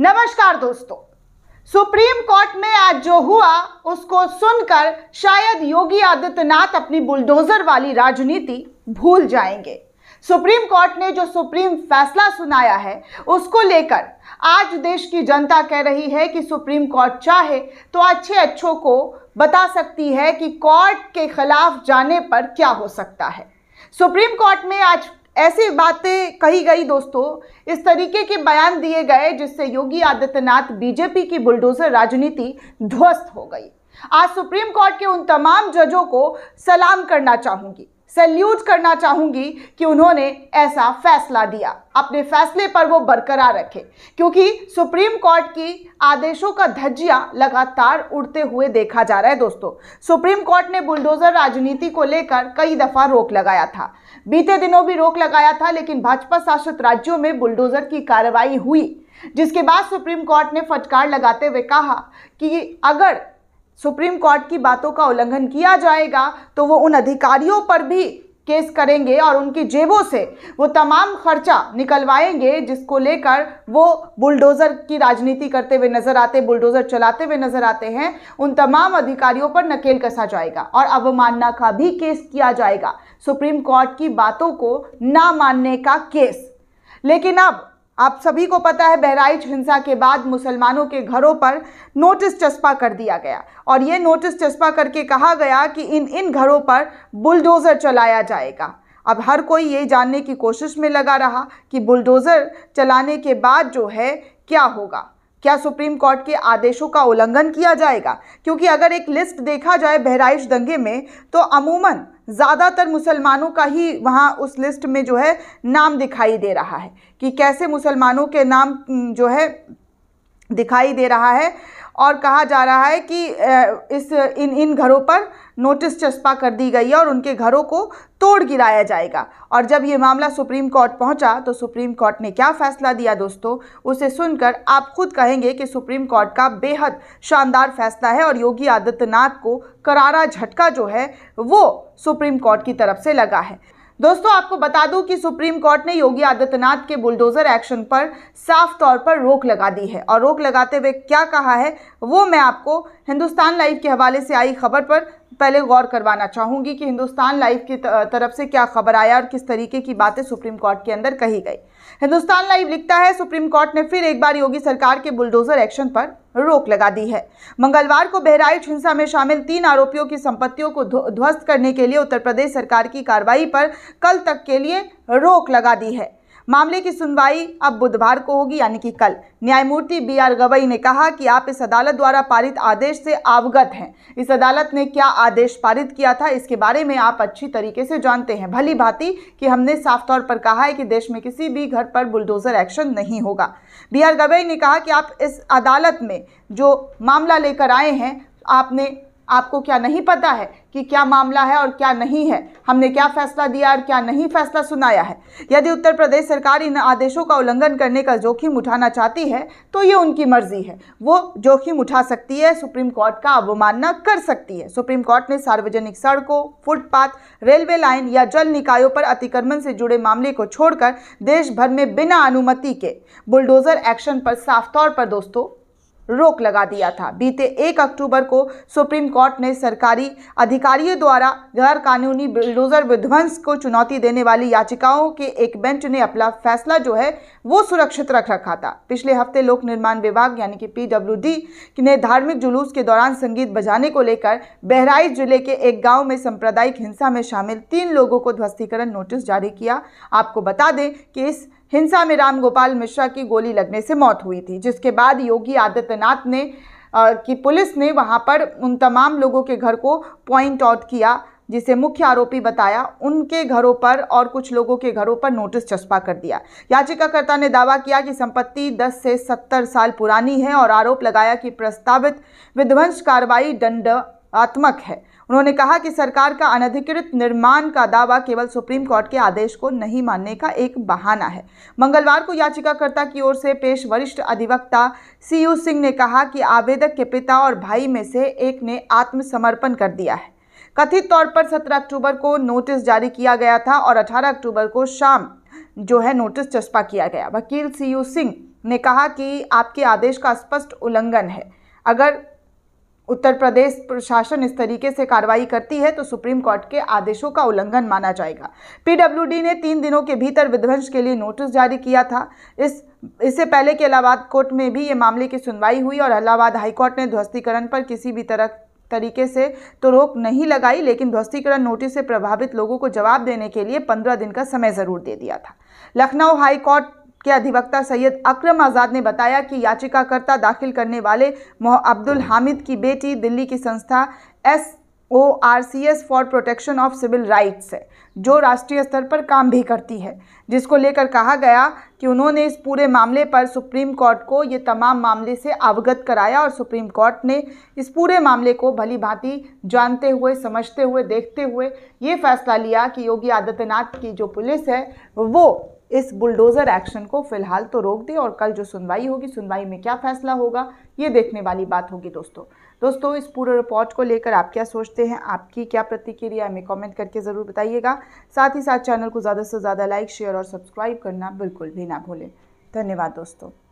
नमस्कार दोस्तों supreme court में आज जो हुआ उसको सुनकर शायद योगी आदित्यनाथ अपनी बुलडोजर वाली राजनीति भूल जाएंगे सुप्रीम कोर्ट ने जो सुप्रीम फैसला सुनाया है उसको लेकर आज देश की जनता कह रही है कि सुप्रीम कोर्ट चाहे तो अच्छे अच्छों को बता सकती है कि कोर्ट के खिलाफ जाने पर क्या हो सकता है सुप्रीम कोर्ट में आज ऐसी बातें कही गई दोस्तों इस तरीके के बयान दिए गए जिससे योगी आदित्यनाथ बीजेपी की बुलडोजर राजनीति ध्वस्त हो गई आज सुप्रीम कोर्ट के उन तमाम जजों को सलाम करना चाहूंगी सैल्यूट करना चाहूंगी कि उन्होंने ऐसा फैसला दिया अपने फैसले पर वो बरकरार रखे क्योंकि सुप्रीम कोर्ट की आदेशों का धज्जिया लगातार उड़ते हुए देखा जा रहा है दोस्तों सुप्रीम कोर्ट ने बुलडोज़र राजनीति को लेकर कई दफ़ा रोक लगाया था बीते दिनों भी रोक लगाया था लेकिन भाजपा शासित राज्यों में बुलडोज़र की कार्रवाई हुई जिसके बाद सुप्रीम कोर्ट ने फटकार लगाते हुए कहा कि अगर सुप्रीम कोर्ट की बातों का उल्लंघन किया जाएगा तो वो उन अधिकारियों पर भी केस करेंगे और उनकी जेबों से वो तमाम खर्चा निकलवाएंगे जिसको लेकर वो बुलडोज़र की राजनीति करते हुए नज़र आते बुलडोज़र चलाते हुए नज़र आते हैं उन तमाम अधिकारियों पर नकेल कसा जाएगा और अवमानना का भी केस किया जाएगा सुप्रीम कोर्ट की बातों को ना मानने का केस लेकिन अब आप सभी को पता है बहराइच हिंसा के बाद मुसलमानों के घरों पर नोटिस चस्पा कर दिया गया और ये नोटिस चस्पा करके कहा गया कि इन इन घरों पर बुलडोज़र चलाया जाएगा अब हर कोई ये जानने की कोशिश में लगा रहा कि बुलडोज़र चलाने के बाद जो है क्या होगा क्या सुप्रीम कोर्ट के आदेशों का उल्लंघन किया जाएगा क्योंकि अगर एक लिस्ट देखा जाए बहराइच दंगे में तो अमूमन ज़्यादातर मुसलमानों का ही वहाँ उस लिस्ट में जो है नाम दिखाई दे रहा है कि कैसे मुसलमानों के नाम जो है दिखाई दे रहा है और कहा जा रहा है कि इस इन इन घरों पर नोटिस चस्पा कर दी गई है और उनके घरों को तोड़ गिराया जाएगा और जब ये मामला सुप्रीम कोर्ट पहुंचा तो सुप्रीम कोर्ट ने क्या फैसला दिया दोस्तों उसे सुनकर आप खुद कहेंगे कि सुप्रीम कोर्ट का बेहद शानदार फैसला है और योगी आदित्यनाथ को करारा झटका जो है वो सुप्रीम कोर्ट की तरफ से लगा है दोस्तों आपको बता दूं कि सुप्रीम कोर्ट ने योगी आदित्यनाथ के बुलडोजर एक्शन पर साफ तौर पर रोक लगा दी है और रोक लगाते हुए क्या कहा है वो मैं आपको हिंदुस्तान लाइव के हवाले से आई खबर पर पहले गौर करवाना चाहूँगी कि हिंदुस्तान लाइव की तरफ से क्या खबर आया और किस तरीके की बातें सुप्रीम कोर्ट के अंदर कही गई हिंदुस्तान लाइव लिखता है सुप्रीम कोर्ट ने फिर एक बार योगी सरकार के बुलडोजर एक्शन पर रोक लगा दी है मंगलवार को बहराइच हिंसा में शामिल तीन आरोपियों की संपत्तियों को ध्वस्त करने के लिए उत्तर प्रदेश सरकार की कार्रवाई पर कल तक के लिए रोक लगा दी है मामले की सुनवाई अब बुधवार को होगी यानी कि कल न्यायमूर्ति बी आर गवई ने कहा कि आप इस अदालत द्वारा पारित आदेश से अवगत हैं इस अदालत ने क्या आदेश पारित किया था इसके बारे में आप अच्छी तरीके से जानते हैं भली भांति कि हमने साफ तौर पर कहा है कि देश में किसी भी घर पर बुलडोजर एक्शन नहीं होगा बी आर गवई ने कहा कि आप इस अदालत में जो मामला लेकर आए हैं आपने आपको क्या नहीं पता है कि क्या मामला है और क्या नहीं है हमने क्या फैसला दिया और क्या नहीं फैसला सुनाया है यदि उत्तर प्रदेश सरकार इन आदेशों का उल्लंघन करने का जोखिम उठाना चाहती है तो ये उनकी मर्जी है वो जोखिम उठा सकती है सुप्रीम कोर्ट का अवमानना कर सकती है सुप्रीम कोर्ट ने सार्वजनिक सड़कों फुटपाथ रेलवे लाइन या जल निकायों पर अतिक्रमण से जुड़े मामले को छोड़कर देश भर में बिना अनुमति के बुलडोजर एक्शन पर साफ तौर पर दोस्तों रोक लगा दिया था बीते एक अक्टूबर को सुप्रीम कोर्ट ने सरकारी अधिकारियों द्वारा गैर कानूनी बिल्डोजर विध्वंस को चुनौती देने वाली याचिकाओं के एक बेंच ने अपना फैसला जो है वो सुरक्षित रख रखा था पिछले हफ्ते लोक निर्माण विभाग यानी कि पीडब्ल्यूडी ने धार्मिक जुलूस के दौरान संगीत बजाने को लेकर बहराइच जिले के एक गाँव में सांप्रदायिक हिंसा में शामिल तीन लोगों को ध्वस्तीकरण नोटिस जारी किया आपको बता दें कि इस हिंसा में रामगोपाल मिश्रा की गोली लगने से मौत हुई थी जिसके बाद योगी आदित्यनाथ ने की पुलिस ने वहाँ पर उन तमाम लोगों के घर को पॉइंट आउट किया जिसे मुख्य आरोपी बताया उनके घरों पर और कुछ लोगों के घरों पर नोटिस चस्पा कर दिया याचिकाकर्ता ने दावा किया कि संपत्ति 10 से 70 साल पुरानी है और आरोप लगाया कि प्रस्तावित विध्वंस कार्रवाई दंड आत्मक है उन्होंने कहा कि सरकार का अनधिकृत निर्माण का दावा केवल सुप्रीम कोर्ट के आदेश को नहीं मानने का एक बहाना है मंगलवार को याचिकाकर्ता की ओर से पेश वरिष्ठ अधिवक्ता सी यू सिंह ने कहा कि आवेदक के पिता और भाई में से एक ने आत्मसमर्पण कर दिया है कथित तौर पर 17 अक्टूबर को नोटिस जारी किया गया था और 18 अक्टूबर को शाम जो है नोटिस चस्पा किया गया वकील सीयू सिंह ने कहा कि आपके आदेश का स्पष्ट उल्लंघन है अगर उत्तर प्रदेश प्रशासन इस तरीके से कार्रवाई करती है तो सुप्रीम कोर्ट के आदेशों का उल्लंघन माना जाएगा पीडब्ल्यूडी ने तीन दिनों के भीतर विध्वंस के लिए नोटिस जारी किया था इस इससे पहले कि इलाहाबाद कोर्ट में भी ये मामले की सुनवाई हुई और इलाहाबाद हाईकोर्ट ने ध्वस्तीकरण पर किसी भी तरह तरीके से तो रोक नहीं लगाई लेकिन ध्वस्तीकरण नोटिस से प्रभावित लोगों को जवाब देने के लिए पंद्रह दिन का समय ज़रूर दे दिया था लखनऊ हाई कोर्ट के अधिवक्ता सैयद अकरम आज़ाद ने बताया कि याचिकाकर्ता दाखिल करने वाले मोह अब्दुल हामिद की बेटी दिल्ली की संस्था S O R C S for protection of civil rights है जो राष्ट्रीय स्तर पर काम भी करती है जिसको लेकर कहा गया कि उन्होंने इस पूरे मामले पर सुप्रीम कोर्ट को ये तमाम मामले से अवगत कराया और सुप्रीम कोर्ट ने इस पूरे मामले को भली भांति जानते हुए समझते हुए देखते हुए ये फैसला लिया कि योगी आदित्यनाथ की जो पुलिस है वो इस बुलडोज़र एक्शन को फिलहाल तो रोक दे और कल जो सुनवाई होगी सुनवाई में क्या फैसला होगा ये देखने वाली बात होगी दोस्तों दोस्तों इस पूरे रिपोर्ट को लेकर आप क्या सोचते हैं आपकी क्या प्रतिक्रिया हमें कमेंट करके ज़रूर बताइएगा साथ ही साथ चैनल को ज़्यादा से ज़्यादा लाइक शेयर और सब्सक्राइब करना बिल्कुल भी ना भूलें धन्यवाद दोस्तों